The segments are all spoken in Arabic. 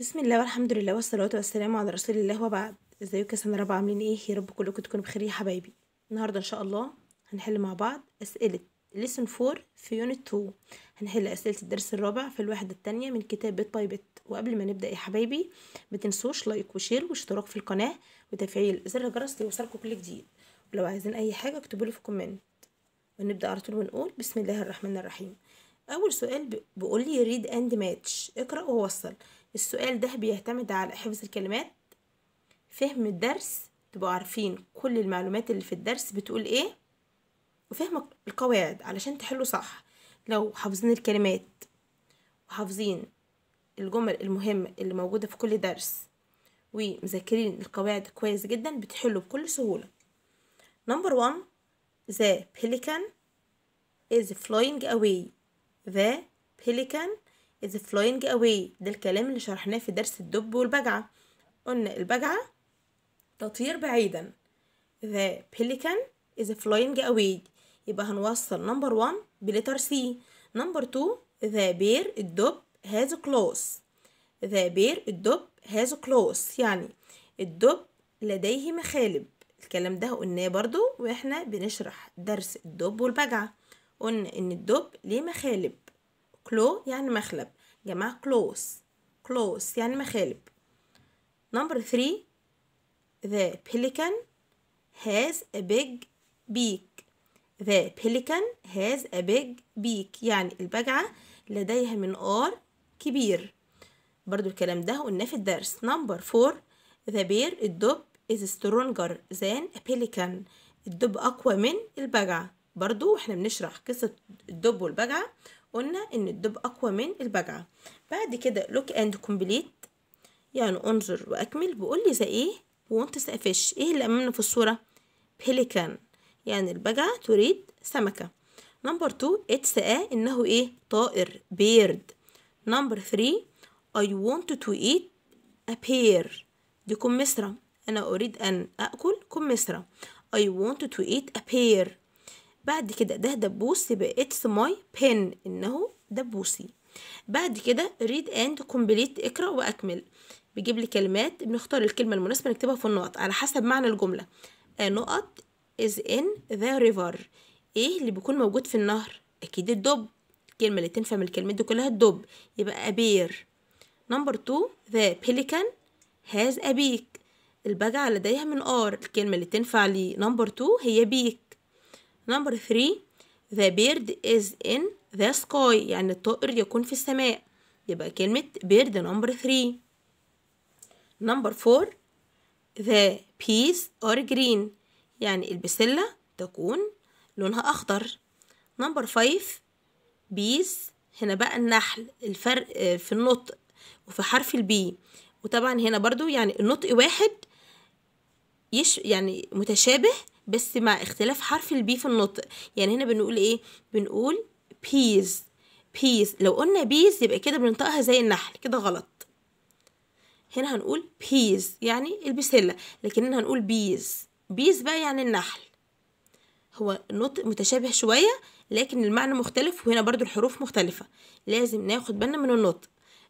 بسم الله والحمد لله والصلاة والسلام على رسول الله وبعد ازيكم يا سنة رابعة عاملين ايه يا رب كلكم تكونوا بخير يا حبايبي النهاردة ان شاء الله هنحل مع بعض اسئلة ليسون فور في يونت تو هنحل اسئلة الدرس الرابع في الوحدة التانية من كتاب بيت باي بيت وقبل ما نبدأ يا حبايبي متنسوش لايك وشير واشتراك في القناة وتفعيل زر الجرس ليوصلكوا كل جديد ولو عايزين اي حاجة اكتبوا لي في كومنت ونبدأ على طول ونقول بسم الله الرحمن الرحيم اول سؤال بيقول لي ريد اند ماتش اقرأ ووصل السؤال ده بيعتمد على حفظ الكلمات فهم الدرس تبقوا عارفين كل المعلومات اللي في الدرس بتقول ايه وفهم القواعد علشان تحلوا صح لو حافظين الكلمات وحافظين الجمل المهمة اللي موجودة في كل درس ومذاكرين القواعد كويس جدا بتحلوا بكل سهولة نمبر 1 the pelican is flying away the pelican is flying away ده الكلام اللي شرحناه في درس الدب والبجعة قلنا البجعة تطير بعيدا the pelican is flying away يبقى هنوصل نمبر one بلتر سي نمبر two the bear الدب has claws the bear الدب has claws يعني الدب لديه مخالب الكلام ده قلناه برضو واحنا بنشرح درس الدب والبجعة قلنا ان الدب ليه مخالب كلو يعني مخلب جماعة close close يعني مخالب number three the pelican has a big beak the pelican has a big beak يعني البجعة لديها منقار كبير برضو الكلام ده قلناه في الدرس number four the bear الدب is stronger than a pelican الدب أقوى من البجعة برضو احنا بنشرح قصة الدب والبجعة قلنا ان الدب اقوى من البجعة بعد كده لوك اند كومبليت يعني انظر واكمل بيقول لي ذا ايه وانت سافش ايه اللي امامنا في الصورة بيليكان يعني البجعة تريد سمكة نمبر 2 اتس ا انه ايه طائر بيرد نمبر 3 I want to eat a pear دي كمثرى أنا أريد أن أكل كمثرى I want to eat a pear بعد كده ده دبوس يبقى اتس ماي بن انه دبوسي بعد كده ريد اند كومبليت اقرا واكمل بيجيب لي كلمات بنختار الكلمه المناسبه نكتبها في النقط على حسب معنى الجمله آه، نقط از ان ذا ريفر ايه اللي بيكون موجود في النهر اكيد الدب الكلمه اللي تنفع من الكلمات دي كلها الدب يبقى ابير نمبر 2 ذا بيليكان هاز ابيك البجعة لديها من ار الكلمه اللي تنفع لي نمبر 2 هي بيك نمبر 3 the bird is in the sky يعني الطائر يكون في السماء يبقى كلمة bird نمبر 3 نمبر 4 the peas are green يعني البسلة تكون لونها أخضر نمبر 5 bees هنا بقى النحل الفرق آه، في النطق وفي حرف البي وطبعا هنا برضو يعني النطق واحد يش يعني متشابه بس مع اختلاف حرف البي في النطق يعني هنا بنقول ايه بنقول بيز بيز لو قلنا بيز يبقى كده بننطقها زي النحل كده غلط هنا هنقول بيز يعني البسلة لكن هنا هنقول بيز بيز بقى يعني النحل هو النطق متشابه شوية لكن المعنى مختلف وهنا برضو الحروف مختلفة لازم ناخد بالنا من النطق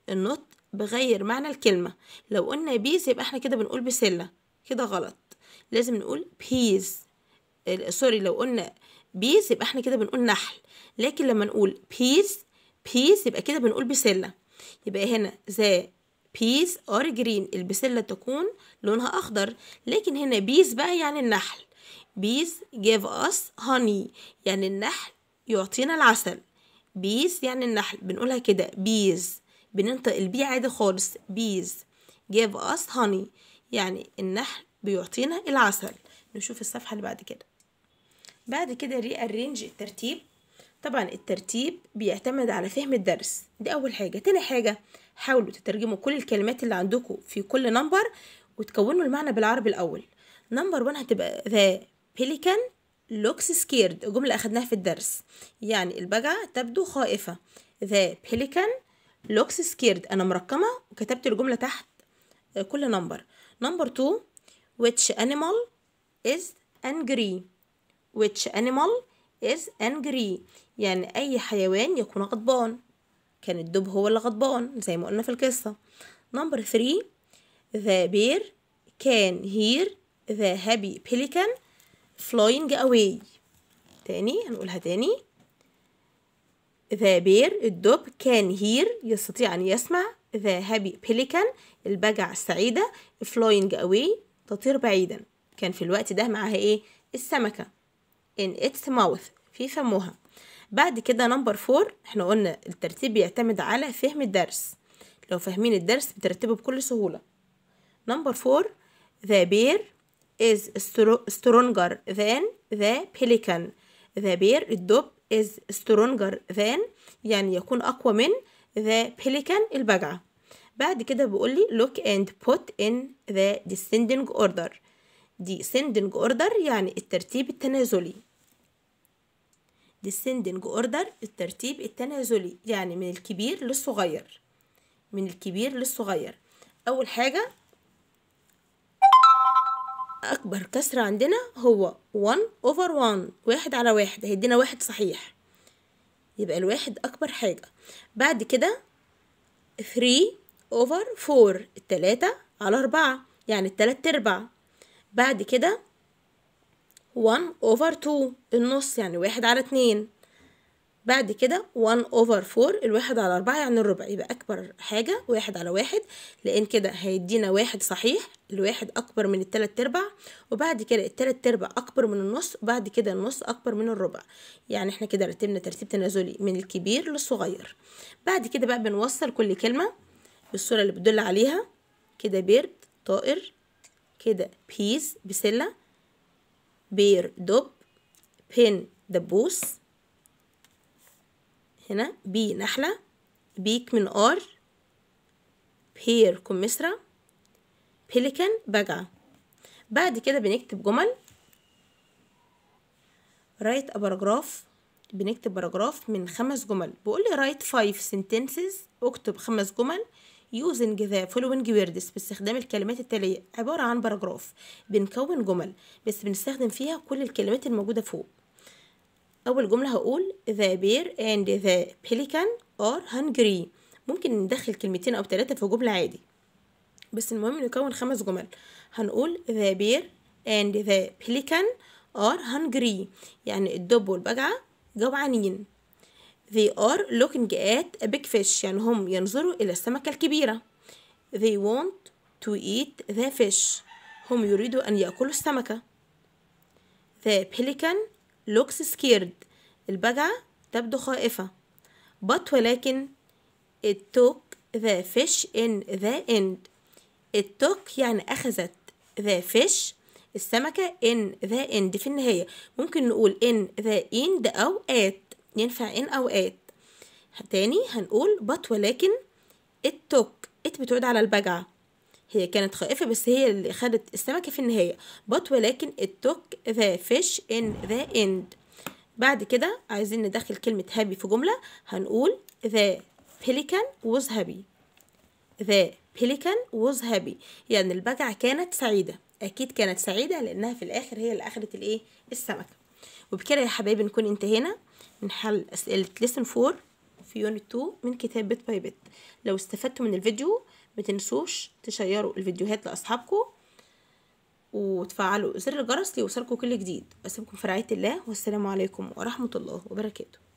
النطق بغير معنى الكلمة لو قلنا بيز يبقى احنا كده بنقول بسلة كده غلط لازم نقول بيز سوري لو قلنا بيس يبقى احنا كده بنقول نحل لكن لما نقول بيس بيس يبقى كده بنقول بسلة يبقى هنا ذا بيس ار جرين البسلة تكون لونها أخضر لكن هنا بيس بقى يعني النحل بيس جيف اس هاني يعني النحل يعطينا العسل بيس يعني النحل بنقولها كده بيز بننطق البي عادي خالص بيز جيف اس هاني يعني النحل بيعطينا العسل نشوف الصفحة اللي بعد كده بعد كده ريأرينج الترتيب طبعا الترتيب بيعتمد على فهم الدرس دي أول حاجة تاني حاجة حاولوا تترجموا كل الكلمات اللي عندكم في كل نمبر وتكونوا المعنى بالعربي الأول نمبر 1 هتبقى ذا pelican looks scared جملة أخدناها في الدرس يعني البجعة تبدو خائفة ذا pelican looks scared أنا مرقمة وكتبت الجملة تحت كل نمبر نمبر 2 which animal is angry which animal is angry يعني أي حيوان يكون غضبان كان الدب هو اللي غضبان زي ما قلنا في القصة number three the bear can hear the happy pelican flying away تاني هنقولها تاني the bear الدب can hear يستطيع أن يسمع the happy pelican البجع السعيدة flying away تطير بعيدا كان في الوقت ده معاها ايه السمكة in its mouth في فمها بعد كده نمبر فور احنا قلنا الترتيب بيعتمد على فهم الدرس لو فاهمين الدرس بترتبه بكل سهولة نمبر فور the bear is stronger than the pelican the bear الدب is stronger than يعني يكون أقوى من the pelican البجعة بعد كده بيقولي لي look and put in the descending order descending order يعني الترتيب التنازلي descending order الترتيب التنازلي يعني من الكبير للصغير من الكبير للصغير أول حاجة أكبر كسر عندنا هو one over one واحد على واحد هيدينا واحد صحيح يبقى الواحد أكبر حاجة بعد كده three over four التلاتة على أربعة يعني التلات أرباع بعد كده 1 over 2 النص يعني 1 على 2 بعد كده 1 over 4 الواحد على 4 يعني الربع يبقى أكبر حاجة 1 على 1 لأن كده هيدينا 1 صحيح الواحد أكبر من التلات أرباع وبعد كده التلات أرباع أكبر من النص وبعد كده النص أكبر من الربع يعني احنا كده رتبنا ترتيب تنازلي من الكبير للصغير بعد كده بقى بنوصل كل كلمة بالصورة اللي بتدل عليها كده بيرد طائر كده بيز بسلة بير دب بين دبوس هنا بي نحلة بيك من ار بير كمثرى بيليكان بجعة بعد كده بنكتب جمل write a paragraph بنكتب باراجراف من خمس جمل بقولي لي write five sentences اكتب خمس جمل using the following words باستخدام الكلمات التالية عبارة عن باراجراف بنكون جمل بس بنستخدم فيها كل الكلمات الموجودة فوق أول جملة هقول the bear and the pelican are hungry ممكن ندخل كلمتين أو ثلاثة في جملة عادي بس المهم نكون خمس جمل هنقول the bear and the pelican are hungry يعني الدب والبجعة جوعانين They are looking at a big fish يعني هم ينظروا إلى السمكة الكبيرة They want to eat the fish هم يريدوا أن يأكلوا السمكة The pelican looks scared البجعة تبدو خائفة but ولكن it took the fish in the end it took يعني أخذت the fish السمكة in the end في النهاية ممكن نقول in the end أو at ينفع ان اوقات تاني هنقول but ولكن it took ات بتعود على البجعة هي كانت خائفة بس هي اللي خدت السمكة في النهاية but ولكن it took the fish in the end بعد كده عايزين ندخل كلمة happy في جملة هنقول ذا pelican was happy the pelican was happy يعني البجعة كانت سعيدة أكيد كانت سعيدة لأنها في الآخر هي اللي أخدت الإيه السمكة وبكده يا حبايبي نكون انتهينا من حل اسئله لسن 4 في يونت 2 من كتاب بيت باي بيت لو استفدتوا من الفيديو ما تنسوش تشيروا الفيديوهات لاصحابكم وتفعلوا زر الجرس ليوصلكم كل جديد اسيبكم في رعايه الله والسلام عليكم ورحمه الله وبركاته